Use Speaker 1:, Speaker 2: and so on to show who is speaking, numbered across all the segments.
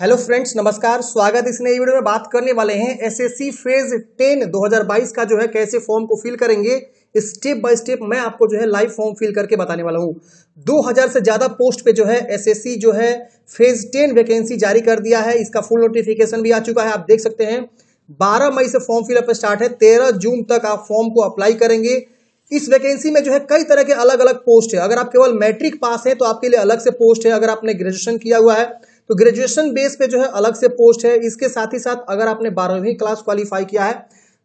Speaker 1: Hello friends नमस्कार स्वागत इस नई वीडियो में बात करने वाले हैं एसएससी फेज टेन 2022 का जो है कैसे फॉर्म को फिल करेंगे स्टेप बाय स्टेप मैं आपको जो है लाइव फॉर्म फिल करके बताने वाला हूँ 2000 से ज़्यादा पोस्ट पे जो है एसएससी जो है फेज टेन वैकेंसी जारी कर दिया है इसका फुल नोटिफिकेशन भी आ चुका है आप देख सकते हैं बारह मई से फॉर्म फिलअप स्टार्ट है तेरह जून तक आप फॉर्म को अप्लाई करेंगे इस वैकेंसी में जो है कई तरह के अलग अलग पोस्ट है अगर आप केवल मैट्रिक पास है तो आपके लिए अलग से पोस्ट है अगर आपने ग्रेजुएशन किया हुआ है तो ग्रेजुएशन बेस पे जो है अलग से पोस्ट है इसके साथ ही साथ अगर आपने बारहवीं क्लास क्वालिफाई किया है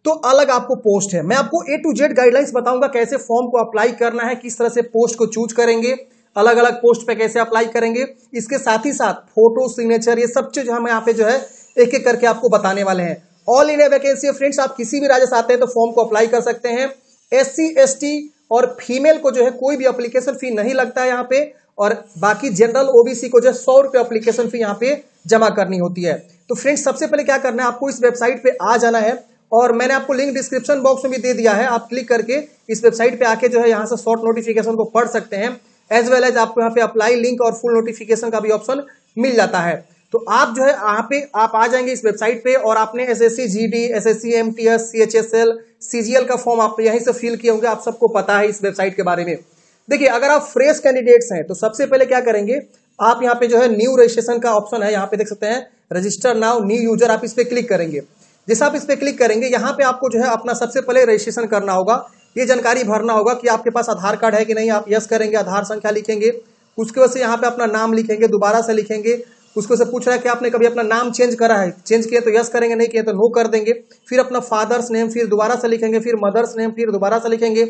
Speaker 1: तो अलग आपको पोस्ट है मैं आपको ए टू जेड गाइडलाइंस बताऊंगा कैसे फॉर्म को अप्लाई करना है किस तरह से पोस्ट को चूज करेंगे अलग अलग पोस्ट पे कैसे अप्लाई करेंगे इसके साथ ही साथ फोटो सिग्नेचर ये सब चीज हम यहाँ पे जो है एक एक करके आपको बताने वाले हैं ऑल इंडिया वैकेंसी फ्रेंड्स आप किसी भी राज्य से आते हैं तो फॉर्म को अप्लाई कर सकते हैं एस सी और फीमेल को जो है कोई भी अप्लीकेशन फी नहीं लगता है यहाँ पे और बाकी जनरल ओबीसी को जो है सौ रुपये अप्लीकेशन फी यहाँ पे जमा करनी होती है तो फ्रेंड्स सबसे पहले क्या करना है आपको इस वेबसाइट पे आ जाना है और मैंने आपको लिंक डिस्क्रिप्शन बॉक्स में भी दे दिया है आप क्लिक करके इस वेबसाइट पे आके जो है यहाँ से शॉर्ट नोटिफिकेशन को पढ़ सकते हैं एज वेल एज आपको यहाँ पे अप्लाई लिंक और फुल नोटिफिकेशन का भी ऑप्शन मिल जाता है तो आप जो है यहाँ पे आप आ जाएंगे इस वेबसाइट पे और आपने S S C G D S S C M T S C H S L C G L का फॉर्म आप यहीं से फिल किए होंगे आप सबको पता है इस वेबसाइट के बारे में देखिए अगर आप फ्रेश कैंडिडेट्स हैं तो सबसे पहले क्या करेंगे आप यहाँ पे जो है न्यू रजिस्ट्रेशन का ऑप्शन है यहाँ पे देख सकते हैं रजिस्टर नाउ न्यू यूजर आप इस पर क्लिक करेंगे जैसे आप इस पर क्लिक करेंगे यहाँ पे आपको जो है अपना सबसे पहले रजिस्ट्रेशन करना होगा ये जानकारी भरना होगा कि आपके पास आधार कार्ड है कि नहीं आप यस करेंगे आधार संख्या लिखेंगे उसके वजह से यहाँ पे अपना नाम लिखेंगे दोबारा से लिखेंगे उसको से पूछ रहा है कि आपने कभी अपना नाम चेंज करा है चेंज किया तो यस करेंगे नहीं किया तो नो कर देंगे फिर अपना फादर्स नेम फिर दोबारा से लिखेंगे फिर मदर्स नेम फिर दोबारा से लिखेंगे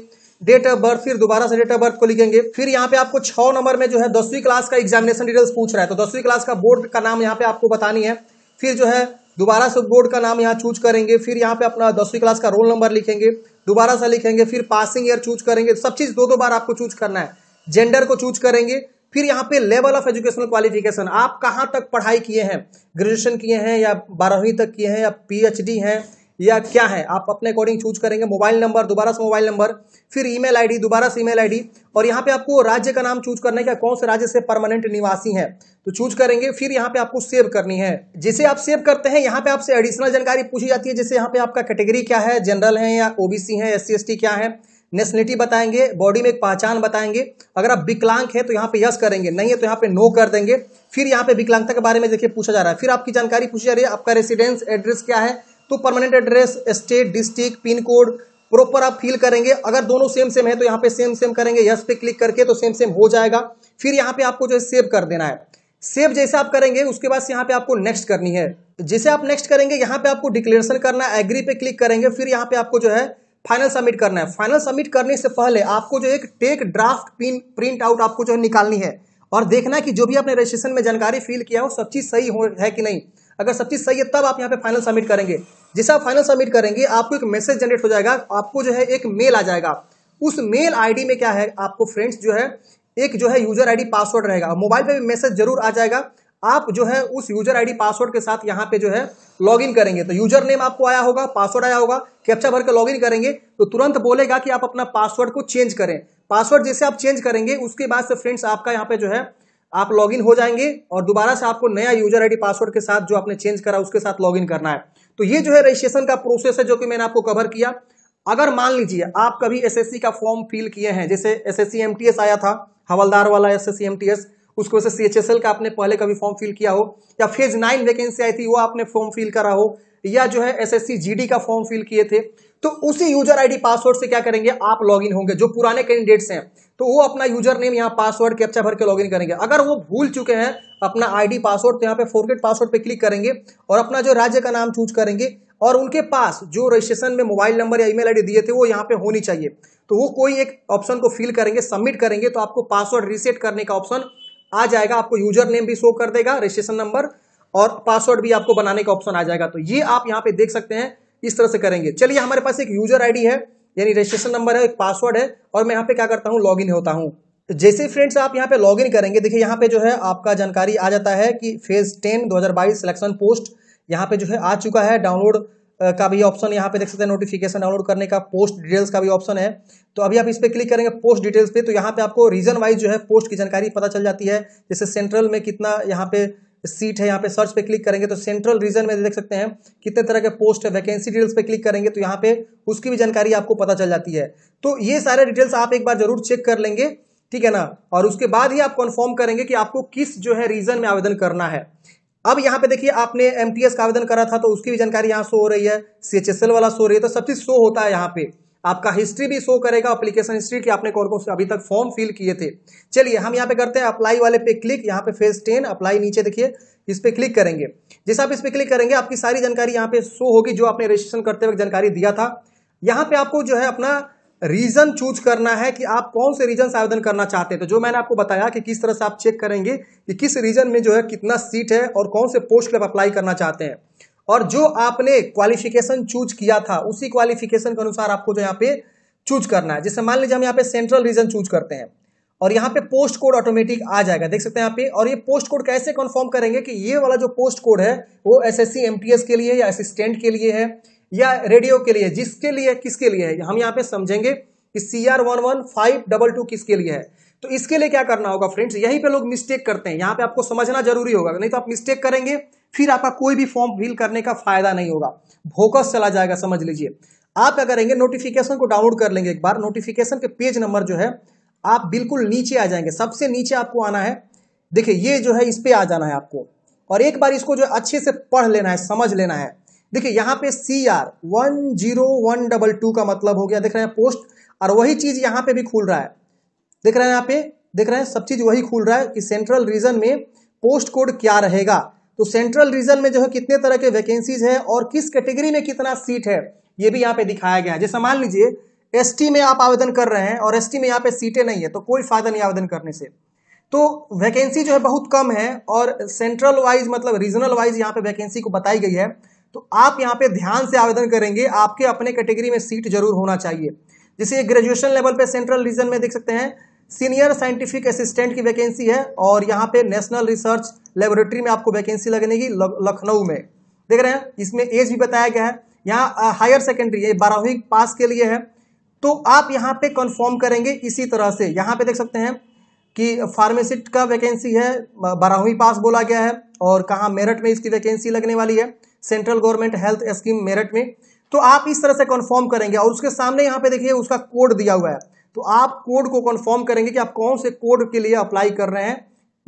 Speaker 1: डेट ऑफ बर्थ फिर दोबारा से डेट ऑफ बर्थ को लिखेंगे फिर यहाँ पे आपको छ नंबर में जो है दसवीं क्लास का एग्जामिनेशन डिटेल्स पूछ रहा है तो दसवीं क्लास का बोर्ड का नाम यहाँ पे आपको बतानी है फिर जो है दोबारा से बोर्ड का नाम यहाँ चूज करेंगे फिर यहाँ पे अपना दसवीं क्लास का रोल नंबर लिखेंगे दोबारा से लिखेंगे फिर पासिंग ईयर चूज करेंगे सब चीज दो दो बार आपको चूज करना है जेंडर को चूज करेंगे फिर यहाँ पे लेवल ऑफ एजुकेशनल क्वालिफिकेशन आप कहाँ तक पढ़ाई किए हैं ग्रेजुएशन किए हैं या बारहवीं तक किए हैं या पीएचडी हैं या क्या है आप अपने अकॉर्डिंग चूज करेंगे मोबाइल नंबर दोबारा से मोबाइल नंबर फिर ईमेल आईडी दोबारा से ईमेल आईडी और यहाँ पे आपको राज्य का नाम चूज करना है कौन से राज्य से परमानेंट निवासी हैं तो चूज करेंगे फिर यहाँ पे आपको सेव करनी है जिसे आप सेव करते हैं यहाँ पे आपसे एडिशनल जानकारी पूछी जाती है जैसे यहाँ पे आपका कैटेगरी क्या है जनरल है या ओबीसी है एस सी क्या है नेशनलिटी बताएंगे बॉडी में एक पहचान बताएंगे अगर आप विकलांग है तो यहाँ पे यस करेंगे नहीं है तो यहाँ पे नो कर देंगे फिर यहाँ पे विकलांगता के बारे में देखिए पूछा जा रहा है फिर आपकी जानकारी पूछी जा रही है आपका रेसिडेंस एड्रेस क्या है तो permanent address state district pin code proper आप फिल करेंगे अगर दोनों सेम सेम है तो यहाँ पे सेम सेम करेंगे यस पे क्लिक करके तो सेम सेम हो जाएगा फिर यहाँ पे आपको जो है सेव कर देना है सेव जैसे आप करेंगे उसके बाद यहाँ पे आपको नेक्स्ट करनी है जैसे आप नेक्स्ट करेंगे यहाँ पे आपको डिक्लेरेशन करना है एग्री पे क्लिक करेंगे फिर यहाँ पे आपको जो है फाइनल सबमिट करना है फाइनल सबमिट करने से पहले आपको जो एक take draft pin print out आपको जो है निकालनी है और देखना कि जो भी आपने रजिस्ट्रेशन में जानकारी फिल किया हो सब चीज सही हो है कि नहीं अगर सब चीज़ सही है तब आप यहाँ पे फाइनल सबमिट करेंगे जैसे आप फाइनल सबमिट करेंगे आपको एक मैसेज जनरेट हो जाएगा आपको जो है एक मेल आ जाएगा उस मेल आईडी में क्या है आपको फ्रेंड्स जो है एक जो है यूजर आईडी पासवर्ड रहेगा मोबाइल पे भी मैसेज जरूर आ जाएगा आप जो है उस यूजर आईडी पासवर्ड के साथ यहाँ पे जो है लॉगिन करेंगे तो यूजर नेम आपको आया होगा पासवर्ड आया होगा कैप्चा भर के लॉगिन करेंगे तो तुरंत बोलेगा कि आप अपना पासवर्ड को चेंज करें पासवर्ड जैसे आप चेंज करेंगे उसके बाद से फ्रेंड्स आपका यहाँ पे जो है आप लॉगिन हो जाएंगे और दोबारा से आपको नया यूजर आईडी पासवर्ड के साथ जो आपने चेंज करा उसके साथ लॉगिन करना है तो ये जो है रजिस्ट्रेशन का प्रोसेस है जो कि मैंने आपको कवर किया अगर मान लीजिए आप कभी एसएससी का फॉर्म फिल किए हैं जैसे एसएससी एमटीएस आया था हवलदार वाला एसएससी एमटीएस सी वजह से सी का आपने पहले कभी फॉर्म फिल किया हो या फेज नाइन वैकेंसी आई थी वो आपने फॉर्म फिल करा हो या जो है एसएससी जीडी का फॉर्म फिल किए थे तो उसी यूजर आईडी पासवर्ड से क्या करेंगे आप लॉगिन होंगे जो पुराने कैंडिडेट्स हैं तो वो अपना यूजर नेम यहाँ पासवर्ड कैप्चा भर के लॉगिन करेंगे अगर वो भूल चुके हैं अपना आईडी पासवर्ड तो यहाँ पे फोरगेट पासवर्ड पे क्लिक करेंगे और अपना जो राज्य का नाम चूज करेंगे और उनके पास जो रजिस्ट्रेशन में मोबाइल नंबर या ईमेल आईडी दिए थे वो यहाँ पे होनी चाहिए तो वो कोई एक ऑप्शन को फिल करेंगे सबमिट करेंगे तो आपको पासवर्ड रिसेट करने का ऑप्शन आ जाएगा आपको यूजर नेम भी शो कर देगा रजिस्ट्रेशन नंबर और पासवर्ड भी आपको बनाने का ऑप्शन आ जाएगा तो ये आप यहाँ पे देख सकते हैं इस तरह से करेंगे चलिए हमारे पास एक यूजर आईडी है यानी रजिस्ट्रेशन नंबर है एक पासवर्ड है और मैं यहाँ पे क्या करता हूँ लॉग होता हूँ तो जैसे फ्रेंड्स आप यहाँ पे लॉग करेंगे देखिए यहाँ पे जो है आपका जानकारी आ जाता है कि फेज टेन दो सिलेक्शन पोस्ट यहाँ पे जो है आ चुका है डाउनलोड का भी ऑप्शन यहाँ पे देख सकते हैं नोटिफिकेशन डाउनलोड करने का पोस्ट डिटेल्स का भी ऑप्शन है तो अभी आप इस पर क्लिक करेंगे पोस्ट डिटेल्स पे तो यहाँ पे आपको रीजन वाइज जो है पोस्ट की जानकारी पता चल जाती है जैसे सेंट्रल में कितना यहाँ पे सीट है यहाँ पे सर्च पे क्लिक करेंगे तो सेंट्रल रीजन में देख सकते हैं कितने तरह के पोस्ट है वैकेंसी डिटेल्स पे क्लिक करेंगे तो यहाँ पे उसकी भी जानकारी आपको पता चल जाती है तो ये सारे डिटेल्स आप एक बार जरूर चेक कर लेंगे ठीक है ना और उसके बाद ही आप कन्फर्म करेंगे कि आपको किस जो है रीजन में आवेदन करना है अब यहाँ पे देखिए आपने एमटीएस का आवेदन करा था तो उसकी भी जानकारी यहाँ शो हो रही है सीएचएसएल वाला शो हो रही है तो सब चीज शो होता है यहाँ पे आपका हिस्ट्री भी शो करेगा अप्लीकेशन हिस्ट्री कि आपने कौन कौन से अभी तक फॉर्म फिल किए थे चलिए हम यहाँ पे करते हैं अप्लाई वाले पे क्लिक यहाँ पे फेज टेन अप्लाई नीचे देखिए इस पे क्लिक करेंगे जैसे आप इस पे क्लिक करेंगे आपकी सारी जानकारी यहाँ पे शो होगी जो आपने रजिस्ट्रेशन करते वक्त जानकारी दिया था यहाँ पे आपको जो है अपना रीजन चूज करना है कि आप कौन से रीजन से आवेदन करना चाहते हैं तो जो मैंने आपको बताया कि किस तरह से आप चेक करेंगे कि किस रीजन में जो है कितना सीट है और कौन से पोस्ट आप अप्लाई करना चाहते हैं और जो आपने क्वालिफिकेशन चूज किया था उसी क्वालिफिकेशन के अनुसार आपको जो यहाँ पे चूज करना है जैसे मान लीजिए हम यहाँ पे सेंट्रल रीजन चूज करते हैं और यहाँ पे पोस्ट कोड ऑटोमेटिक आ जाएगा देख सकते हैं यहाँ पे और ये पोस्ट कोड कैसे कन्फर्म करेंगे कि ये वाला जो पोस्ट कोड है वो एस एस के लिए या असिस्टेंट के लिए है या रेडियो के लिए जिसके लिए किसके लिए है हम यहाँ पे समझेंगे कि C R one one five double two किसके लिए है तो इसके लिए क्या करना होगा फ्रेंड्स यहीं पे लोग मिस्टेक करते हैं यहाँ पे आपको समझना जरूरी होगा नहीं तो आप मिस्टेक करेंगे फिर आपका कोई भी फॉर्म फिल करने का फायदा नहीं होगा फोकस चला जाएगा समझ लीजिए आप क्या करेंगे नोटिफिकेशन को डाउनलोड कर लेंगे एक बार नोटिफिकेशन के पेज नंबर जो है आप बिल्कुल नीचे आ जाएंगे सबसे नीचे आपको आना है देखिए ये जो है इस पर आ जाना है आपको और एक बार इसको जो अच्छे से पढ़ लेना है समझ लेना है देखिए यहां पे C R one zero one double two का मतलब हो गया देख रहे हैं पोस्ट और वही चीज यहां पे भी खुल रहा है देख रहे हैं यहाँ पे देख रहे हैं सब चीज वही खुल रहा है कि सेंट्रल रीजन में पोस्ट कोड क्या रहेगा तो सेंट्रल रीजन में जो है कितने तरह के वैकेंसीज है और किस कैटेगरी में कितना सीट है ये भी यहाँ पे दिखाया गया है जैसे मान लीजिए एस में आप आवेदन कर रहे हैं और एस में यहाँ पे सीटें नहीं है तो कोई फायदा नहीं आवेदन करने से तो वैकेंसी जो है बहुत कम है और सेंट्रल वाइज मतलब रीजनल वाइज यहाँ पे वैकेंसी को बताई गई है तो आप यहाँ पे ध्यान से आवेदन करेंगे आपके अपने कैटेगरी में सीट जरूर होना चाहिए जैसे ग्रेजुएशन लेवल पे सेंट्रल रीजन में देख सकते हैं सीनियर साइंटिफिक असिस्टेंट की वैकेंसी है और यहाँ पे नेशनल रिसर्च लेबोरेटरी में आपको वैकेंसी लगनेगी लखनऊ में देख रहे हैं इसमें एज भी बताया गया है यहाँ हायर सेकेंडरी है बारहवीं पास के लिए है तो आप यहाँ पे कन्फर्म करेंगे इसी तरह से यहाँ पे देख सकते हैं कि फार्मेसिस्ट का वैकेंसी है बारहवीं पास बोला गया है और कहाँ मेरठ में इसकी वैकेंसी लगने वाली है central government health scheme Meerut में तो आप इस तरह से कन्फर्म करेंगे और उसके सामने यहाँ पे देखिए उसका कोड दिया हुआ है तो आप कोड को कन्फर्म करेंगे कि आप कौन से कोड के लिए अप्लाई कर रहे हैं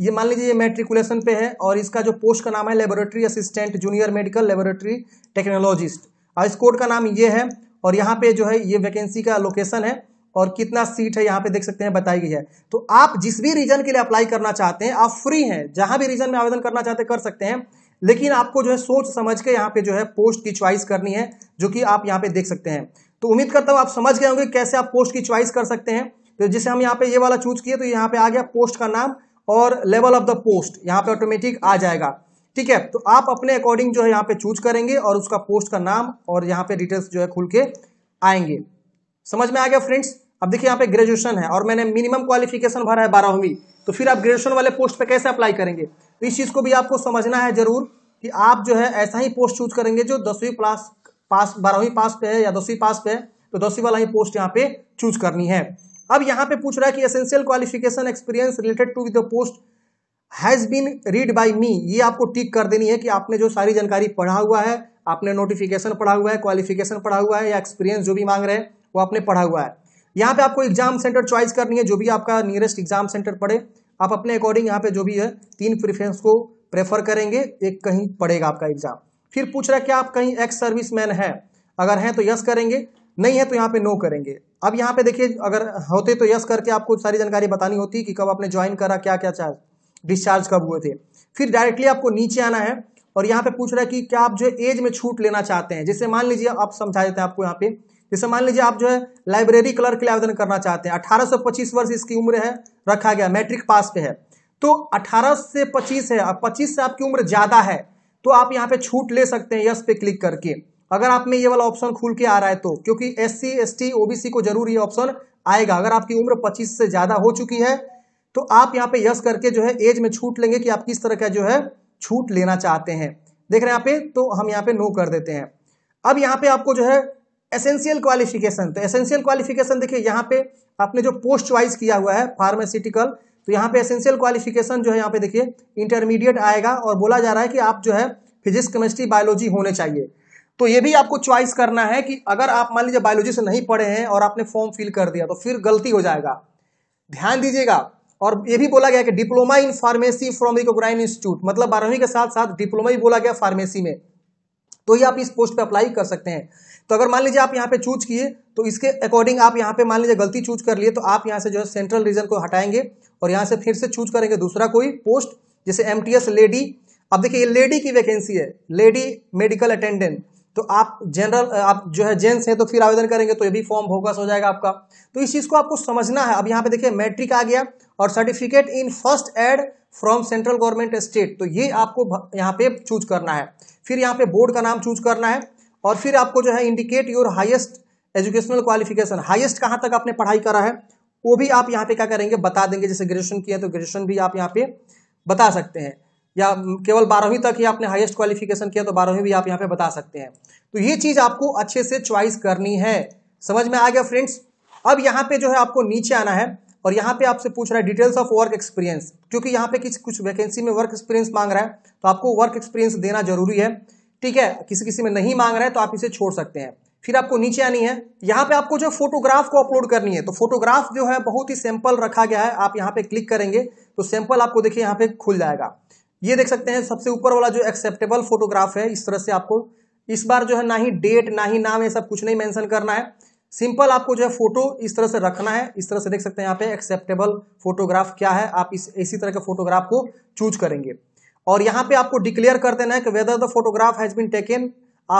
Speaker 1: ये मान लीजिए ये मेट्रिकुलेशन पे है और इसका जो पोस्ट का नाम है laboratory assistant junior medical laboratory technologist और इस कोड का नाम ये है और यहाँ पे जो है ये वैकेंसी का लोकेशन है और कितना सीट है यहाँ पे देख सकते हैं बताई गई है तो आप जिस भी रीजन के लिए अप्लाई करना चाहते हैं आप फ्री हैं जहां भी रीजन में आवेदन करना चाहते कर सकते हैं लेकिन आपको जो है सोच समझ के यहाँ पे जो है पोस्ट की च्वाइस करनी है जो कि आप यहाँ पे देख सकते हैं तो उम्मीद करता हूँ आप समझ गए होंगे कैसे आप पोस्ट की च्वाइस कर सकते हैं तो जैसे हम यहाँ पे ये वाला चूज किए तो यहाँ पे आ गया पोस्ट का नाम और लेवल ऑफ द पोस्ट यहाँ पे ऑटोमेटिक आ जाएगा ठीक है तो आप अपने अकॉर्डिंग जो है यहाँ पे चूज करेंगे और उसका पोस्ट का नाम और यहाँ पे डिटेल्स जो है खुल के आएंगे समझ में आ गया फ्रेंड्स अब देखिए यहाँ पे ग्रेजुएशन है और मैंने मिनिमम क्वालिफिकेशन भरा है बारहवीं तो फिर आप ग्रेजुएशन वाले पोस्ट पे कैसे अप्लाई करेंगे तो इस चीज़ को भी आपको समझना है ज़रूर कि आप जो है ऐसा ही पोस्ट चूज करेंगे जो दसवीं पास पास बारहवीं पास पे है या दसवीं पास पे है तो दसवीं वाला ही पोस्ट यहाँ पे चूज करनी है अब यहाँ पे पूछ रहा है कि essential qualification experience related to the post has been read by me ये आपको टिक कर देनी है कि आपने जो सारी जानकारी पढ़ा हुआ है आपने नोटिफिकेशन पढ़ा हुआ है क्वालिफिकेशन पढ़ा हुआ है या एक्सपीरियंस जो भी मांग रहे हैं वो आपने पढ़ा हुआ है यहाँ पे आपको एग्जाम सेंटर चॉइस करनी है जो भी आपका नियरेस्ट एग्जाम सेंटर पड़े आप अपने अकॉर्डिंग यहाँ पे जो भी है तीन प्रिफ्रेंस को प्रेफर करेंगे एक कहीं पड़ेगा आपका एग्जाम फिर पूछ रहा है कि आप कहीं एक्स सर्विस मैन है अगर हैं तो यस करेंगे नहीं है तो यहाँ पे नो करेंगे अब यहाँ पे देखिए अगर होते तो यस करके आपको सारी जानकारी बतानी होती कि कब आपने ज्वाइन करा क्या क्या चार्ज डिस्चार्ज कब हुए थे फिर डायरेक्टली आपको नीचे आना है और यहाँ पे पूछ रहा है कि क्या आप जो एज में छूट लेना चाहते हैं जैसे मान लीजिए आप समझा देते हैं आपको यहाँ पे जैसे मान लीजिए आप जो है लाइब्रेरी क्लर्क के लिए आवेदन करना चाहते हैं 1825 वर्ष इसकी उम्र है रखा गया मैट्रिक पास पे है तो 18 से 25 है और 25 से आपकी उम्र ज़्यादा है तो आप यहाँ पे छूट ले सकते हैं यस पे क्लिक करके अगर आप में ये वाला ऑप्शन खुल के आ रहा है तो क्योंकि S C S T OBC को जरूर ये ऑप्शन आएगा अगर आपकी उम्र 25 से ज़्यादा हो चुकी है तो आप यहाँ पे यस करके जो है एज में छूट लेंगे कि आप किस तरह का जो है छूट लेना चाहते हैं देख रहे हैं यहाँ पे तो हम यहाँ पे नो कर देते हैं अब यहाँ पे आपको जो है एसेंशियल क्वालिफिकेशन तो एसेंशियल क्वालिफिकेशन देखिए यहाँ पे आपने जो पोस्ट वाइज किया हुआ है फार्मास्यूटिकल तो यहाँ पे एसेंशियल क्वालिफिकेशन जो है यहाँ पे देखिए इंटरमीडिएट आएगा और बोला जा रहा है कि आप जो है फिजिक्स केमिस्ट्री बायोलॉजी होने चाहिए तो ये भी आपको चॉइस करना है कि अगर आप मान लीजिए बायोलॉजी से नहीं पढ़े हैं और आपने फॉर्म फिल कर दिया तो फिर गलती हो जाएगा ध्यान दीजिएगा और ये भी बोला गया कि डिप्लोमा इन फार्मेसी फ्रॉम रिकोग्राइन इंस्टीट्यूट मतलब बारहवीं के साथ साथ डिप्लोमा भी बोला गया फार्मेसी में तो ये आप इस पोस्ट पर अप्लाई कर सकते हैं तो अगर मान लीजिए आप यहाँ पे चूज किए तो इसके अकॉर्डिंग आप यहाँ पे मान लीजिए गलती चूज कर लिए तो आप यहाँ से जो है सेंट्रल रीजन को हटाएंगे और यहाँ से फिर से चूज करेंगे दूसरा कोई पोस्ट जैसे एम लेडी अब देखिए ये लेडी की वैकेंसी है लेडी मेडिकल अटेंडेंट तो आप जनरल आप जो है जेंट्स हैं तो फिर आवेदन करेंगे तो ये भी फॉर्म फोकस हो जाएगा आपका तो इस चीज़ को आपको समझना है अब यहाँ पे देखिए मैट्रिक आ गया और certificate in first aid from central government state तो ये आपको यहाँ पे चूज करना है फिर यहाँ पे बोर्ड का नाम चूज करना है और फिर आपको जो है indicate your highest educational qualification highest कहाँ तक आपने पढ़ाई करा है वो भी आप यहाँ पे क्या करेंगे बता देंगे जैसे ग्रेजुएशन किया तो ग्रेजुएशन भी आप यहाँ पे बता सकते हैं या केवल बारहवीं तक ही आपने हाईएस्ट क्वालिफिकेशन किया तो बारहवीं भी आप यहाँ पे बता सकते हैं तो ये चीज़ आपको अच्छे से च्वाइस करनी है समझ में आ गया फ्रेंड्स अब यहाँ पे जो है आपको नीचे आना है और यहाँ पे आपसे पूछ रहा है डिटेल्स ऑफ वर्क एक्सपीरियंस क्योंकि यहाँ पे किसी कुछ वैकेंसी में वर्क एक्सपीरियंस मांग रहा है तो आपको वर्क एक्सपीरियंस देना जरूरी है ठीक है किसी किसी में नहीं मांग रहे हैं तो आप इसे छोड़ सकते हैं फिर आपको नीचे आनी है यहाँ पे आपको जो फोटोग्राफ को अपलोड करनी है तो फोटोग्राफ जो है बहुत ही सैंपल रखा गया है आप यहाँ पे क्लिक करेंगे तो सैंपल आपको देखिए यहाँ पे खुल जाएगा ये देख सकते हैं सबसे ऊपर वाला जो एक्सेप्टेबल फोटोग्राफ है इस तरह से आपको इस बार जो है ना ही डेट ना ही नाम ये सब कुछ नहीं मैंशन करना है सिंपल आपको जो है फोटो इस तरह से रखना है इस तरह से देख सकते हैं यहाँ पे एक्सेप्टेबल फोटोग्राफ क्या है आप इस इसी तरह के फोटोग्राफ को चूज करेंगे और यहां पे आपको डिक्लेयर कर देना है कि whether the photograph has been taken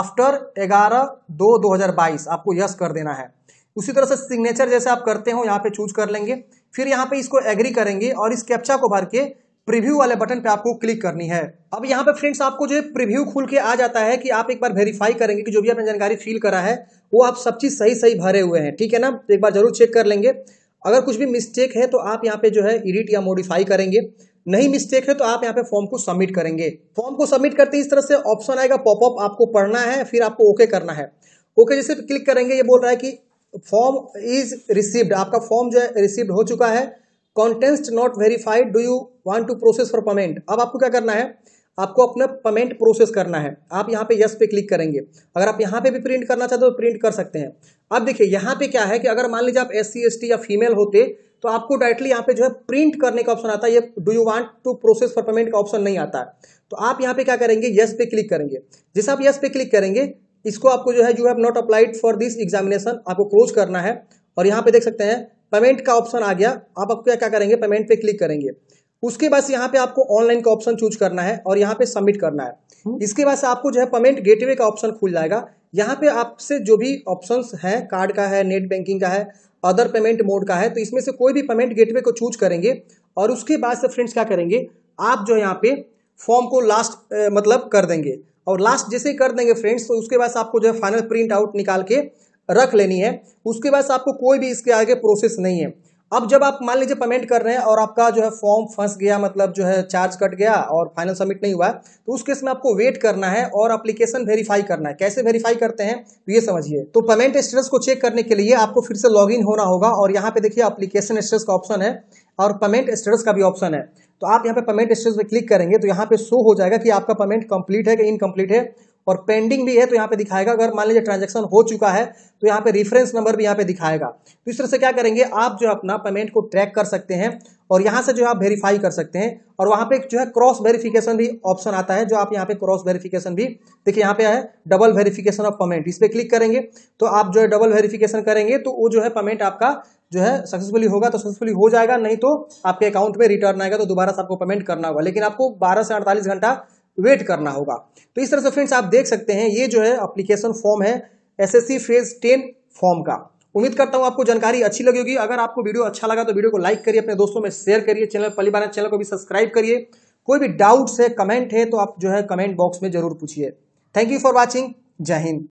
Speaker 1: after ग्यारह दो दो हजार बाईस आपको यस कर देना है उसी तरह से सिग्नेचर जैसे आप करते हो यहाँ पे चूज कर लेंगे फिर यहाँ पे इसको एग्री करेंगे और इस कैप्चा को भर के प्रीव्यू वाले बटन पे आपको क्लिक करनी है अब यहाँ पे फ्रेंड्स आपको जो है प्रीव्यू खुल के आ जाता है कि आप एक बार वेरीफाई करेंगे कि जो भी आपने जानकारी फिल करा है वो आप सब चीज सही सही भरे हुए हैं ठीक है ना तो एक बार जरूर चेक कर लेंगे अगर कुछ भी मिस्टेक है तो आप यहाँ पे जो है एडिट या मॉडिफाई करेंगे नहीं मिस्टेक है तो आप यहाँ पे फॉर्म को सबमिट करेंगे फॉर्म को सबमिट करते ही इस तरह से ऑप्शन आएगा पॉपअप आपको पढ़ना है फिर आपको ओके करना है ओके जैसे क्लिक करेंगे ये बोल रहा है कि फॉर्म इज रिसीव्ड आपका फॉर्म जो है रिसीव्ड हो चुका है contents not verified do you want to process for payment अब आपको क्या करना है आपको अपना पेमेंट प्रोसेस करना है आप यहाँ पे यस पे क्लिक करेंगे अगर आप यहाँ पे भी प्रिंट करना चाहते हो तो प्रिंट कर सकते हैं अब देखिए यहाँ पे क्या है कि अगर मान लीजिए आप एस सी या फीमेल होते तो आपको डायरेक्टली यहाँ पे जो है प्रिंट करने का ऑप्शन आता है ये do you want to process for payment का ऑप्शन नहीं आता है तो आप यहाँ पे क्या करेंगे यस पे क्लिक करेंगे जैसे आप यस पे क्लिक करेंगे इसको आपको जो है you have not applied for this examination आपको क्लोज करना है और यहाँ पे देख सकते हैं पेमेंट का ऑप्शन आ गया आप आपको क्या क्या करेंगे पेमेंट पे क्लिक करेंगे उसके बाद यहाँ पे आपको ऑनलाइन का ऑप्शन चूज करना है और यहाँ पे सबमिट करना है हम्म। इसके बाद आपको जो है पेमेंट गेटवे का ऑप्शन खुल जाएगा यहाँ पे आपसे जो भी ऑप्शंस है कार्ड का है नेट बैंकिंग का है अदर पेमेंट मोड का है तो इसमें से कोई भी पेमेंट गेटवे को चूज करेंगे और उसके बाद से फ्रेंड्स क्या करेंगे आप जो यहाँ पे फॉर्म को लास्ट मतलब कर देंगे और लास्ट जैसे ही कर देंगे फ्रेंड्स तो उसके बाद आपको जो है फाइनल प्रिंट आउट निकाल के रख लेनी है उसके बाद आपको कोई भी इसके आगे प्रोसेस नहीं है अब जब आप मान लीजिए पेमेंट कर रहे हैं और आपका जो है फॉर्म फंस गया मतलब जो है चार्ज कट गया और फाइनल सबमिट नहीं हुआ तो उस केस में आपको वेट करना है और अप्लीकेशन वेरीफाई करना है कैसे वेरीफाई करते हैं तो ये समझिए तो पेमेंट स्टेटस को चेक करने के लिए आपको फिर से लॉग होना होगा और यहाँ पे देखिए अप्लीकेशन स्टेटस का ऑप्शन है और पेमेंट स्टेटस का भी ऑप्शन है तो आप यहाँ पे पेमेंट स्टेटस पे क्लिक करेंगे तो यहाँ पे शो हो जाएगा कि आपका पेमेंट कंप्लीट है कि इनकम्प्लीट है और पेंडिंग भी है तो यहाँ पे दिखाएगा अगर मान लीजिए ट्रांजेक्शन हो चुका है तो यहाँ पे रेफरेंस नंबर भी यहाँ पे दिखाएगा तो इस तरह से क्या करेंगे आप जो अपना पेमेंट को ट्रैक कर सकते हैं और यहाँ से जो आप वेरीफाई कर सकते हैं और वहाँ पे जो है क्रॉस वेरिफिकेशन भी ऑप्शन आता है जो आप यहाँ पे क्रॉस वेरिफिकेशन भी देखिए यहाँ पे है डबल वेरिफिकेशन ऑफ पेमेंट इस पर क्लिक करेंगे तो आप जो है डबल वेरिफिकेशन करेंगे तो वो जो है पेमेंट आपका जो है सक्सेसफुली होगा तो सक्सेसफुली हो जाएगा नहीं तो आपके अकाउंट में रिटर्न आएगा तो दोबारा से आपको पेमेंट करना होगा लेकिन आपको बारह से अड़तालीस घंटा वेट करना होगा तो इस तरह से फ्रेंड्स आप देख सकते हैं ये जो है अप्लीकेशन फॉर्म है S S phase ten form का उम्मीद करता हूं आपको जानकारी अच्छी लगी होगी अगर आपको वीडियो अच्छा लगा तो वीडियो को लाइक करिए अपने दोस्तों में शेयर करिए चैनल पहली बार चैनल को भी सब्सक्राइब करिए कोई भी डाउट्स है कमेंट है तो आप जो है कमेंट बॉक्स में जरूर पूछिए थैंक यू फॉर वॉचिंग जय हिंद